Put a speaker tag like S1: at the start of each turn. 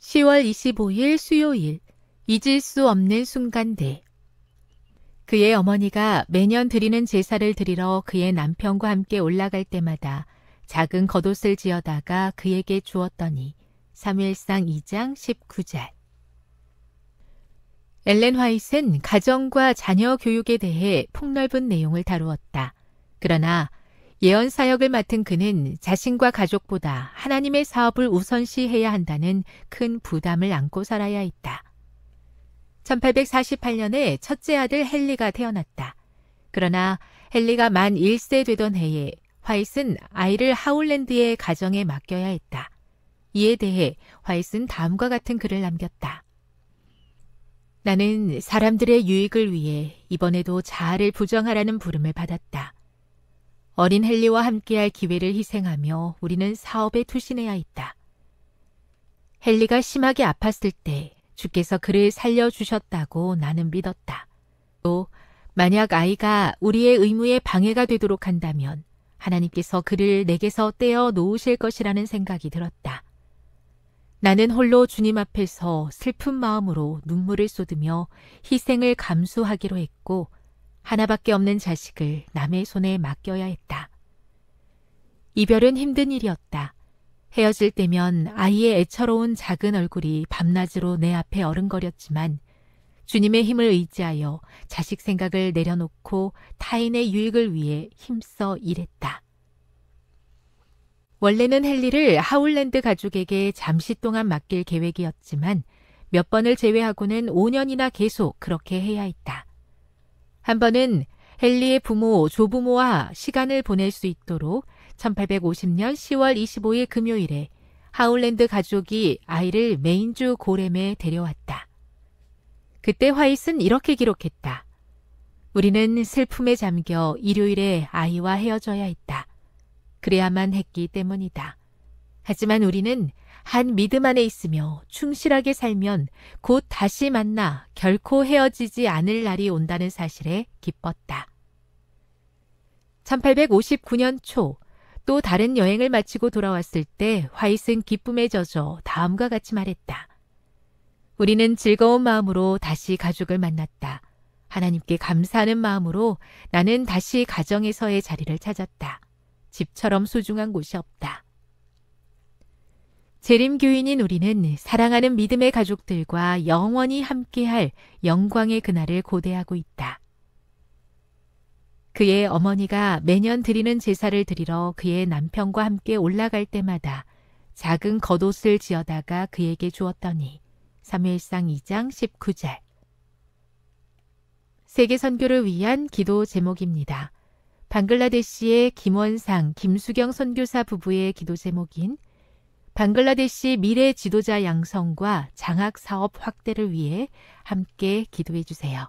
S1: 10월 25일 수요일 잊을 수 없는 순간들 그의 어머니가 매년 드리는 제사를 드리러 그의 남편과 함께 올라갈 때마다 작은 겉옷을 지어다가 그에게 주었더니 3일상 2장 19절 엘렌 화이트는 가정과 자녀 교육에 대해 폭넓은 내용을 다루었다. 그러나 예언 사역을 맡은 그는 자신과 가족보다 하나님의 사업을 우선시해야 한다는 큰 부담을 안고 살아야 했다. 1848년에 첫째 아들 헨리가 태어났다. 그러나 헨리가 만 1세 되던 해에 화이슨 아이를 하울랜드의 가정에 맡겨야 했다. 이에 대해 화이슨 다음과 같은 글을 남겼다. 나는 사람들의 유익을 위해 이번에도 자아를 부정하라는 부름을 받았다. 어린 헨리와 함께할 기회를 희생하며 우리는 사업에 투신해야 했다. 헨리가 심하게 아팠을 때 주께서 그를 살려주셨다고 나는 믿었다. 또 만약 아이가 우리의 의무에 방해가 되도록 한다면 하나님께서 그를 내게서 떼어 놓으실 것이라는 생각이 들었다. 나는 홀로 주님 앞에서 슬픈 마음으로 눈물을 쏟으며 희생을 감수하기로 했고 하나밖에 없는 자식을 남의 손에 맡겨야 했다. 이별은 힘든 일이었다. 헤어질 때면 아이의 애처로운 작은 얼굴이 밤낮으로 내 앞에 어른거렸지만 주님의 힘을 의지하여 자식 생각을 내려놓고 타인의 유익을 위해 힘써 일했다. 원래는 헨리를 하울랜드 가족에게 잠시 동안 맡길 계획이었지만 몇 번을 제외하고는 5년이나 계속 그렇게 해야 했다. 한 번은 헨리의 부모, 조부모와 시간을 보낼 수 있도록 1850년 10월 25일 금요일에 하울랜드 가족이 아이를 메인주 고렘에 데려왔다. 그때 화이트는 이렇게 기록했다. 우리는 슬픔에 잠겨 일요일에 아이와 헤어져야 했다. 그래야만 했기 때문이다. 하지만 우리는 한 믿음 안에 있으며 충실하게 살면 곧 다시 만나 결코 헤어지지 않을 날이 온다는 사실에 기뻤다. 1859년 초 또 다른 여행을 마치고 돌아왔을 때 화이슨 기쁨에 젖어 다음과 같이 말했다. 우리는 즐거운 마음으로 다시 가족을 만났다. 하나님께 감사하는 마음으로 나는 다시 가정에서의 자리를 찾았다. 집처럼 소중한 곳이 없다. 재림교인인 우리는 사랑하는 믿음의 가족들과 영원히 함께할 영광의 그날을 고대하고 있다. 그의 어머니가 매년 드리는 제사를 드리러 그의 남편과 함께 올라갈 때마다 작은 겉옷을 지어다가 그에게 주었더니 3일상 2장 19절 세계 선교를 위한 기도 제목입니다. 방글라데시의 김원상, 김수경 선교사 부부의 기도 제목인 방글라데시 미래 지도자 양성과 장학 사업 확대를 위해 함께 기도해 주세요.